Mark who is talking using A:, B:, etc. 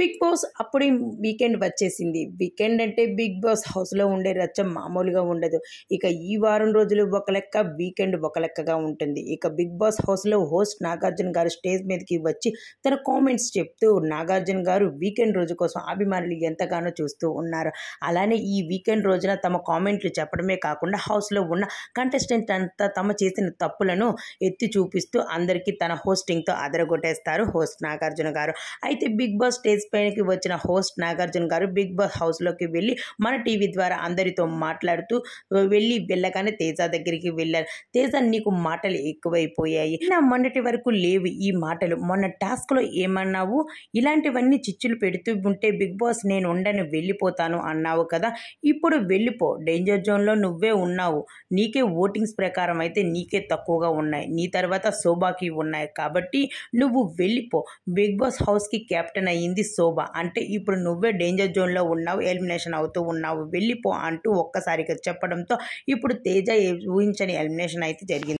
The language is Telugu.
A: బిగ్ బాస్ అప్పుడే వీకెండ్ వచ్చేసింది వీకెండ్ అంటే బిగ్ బాస్ హౌస్లో ఉండే రచ్చ మామూలుగా ఉండదు ఇక ఈ వారం రోజులు ఒక లెక్క వీకెండ్ ఒక లెక్కగా ఉంటుంది ఇక బిగ్ బాస్ హౌస్లో హోస్ట్ నాగార్జున గారు స్టేజ్ మీదకి వచ్చి తన కామెంట్స్ చెప్తూ నాగార్జున గారు వీకెండ్ రోజు కోసం అభిమానులు ఎంతగానో చూస్తూ ఉన్నారు అలానే ఈ వీకెండ్ రోజున తమ కామెంట్లు చెప్పడమే కాకుండా హౌస్లో ఉన్న కంటెస్టెంట్ అంతా తమ చేసిన తప్పులను ఎత్తి చూపిస్తూ అందరికీ తన హోస్టింగ్తో అదరగొట్టేస్తారు హోస్ట్ నాగార్జున గారు అయితే బిగ్ బాస్ స్టేజ్ స్టేజ్ పైనకి వచ్చిన హోస్ట్ నాగార్జున గారు బిగ్ బాస్ హౌస్లోకి వెళ్ళి మన టీవీ ద్వారా అందరితో మాట్లాడుతూ వెళ్ళి వెళ్ళగానే తేజ దగ్గరికి వెళ్ళారు తేజ నీకు మాటలు ఎక్కువైపోయాయి నా మొన్నటి వరకు లేవు ఈ మాటలు మొన్న టాస్క్లో ఏమన్నావు ఇలాంటివన్నీ చిచ్చులు పెడుతూ ఉంటే బిగ్ బాస్ నేను ఉండను వెళ్ళిపోతాను అన్నావు కదా ఇప్పుడు వెళ్ళిపో డేంజర్ జోన్లో నువ్వే ఉన్నావు నీకే ఓటింగ్స్ ప్రకారం అయితే నీకే తక్కువగా ఉన్నాయి నీ తర్వాత శోభాకి ఉన్నాయి కాబట్టి నువ్వు వెళ్ళిపో బిగ్ బాస్ హౌస్కి క్యాప్టెన్ అయ్యింది శోభ అంటే ఇప్పుడు నువ్వే డేంజర్ జోన్లో ఉన్నావు ఎలిమినేషన్ అవుతూ ఉన్నావు వెళ్ళిపో అంటూ ఒక్కసారిగా చెప్పడంతో ఇప్పుడు తేజ ఊహించని ఎలిమినేషన్ అయితే జరిగింది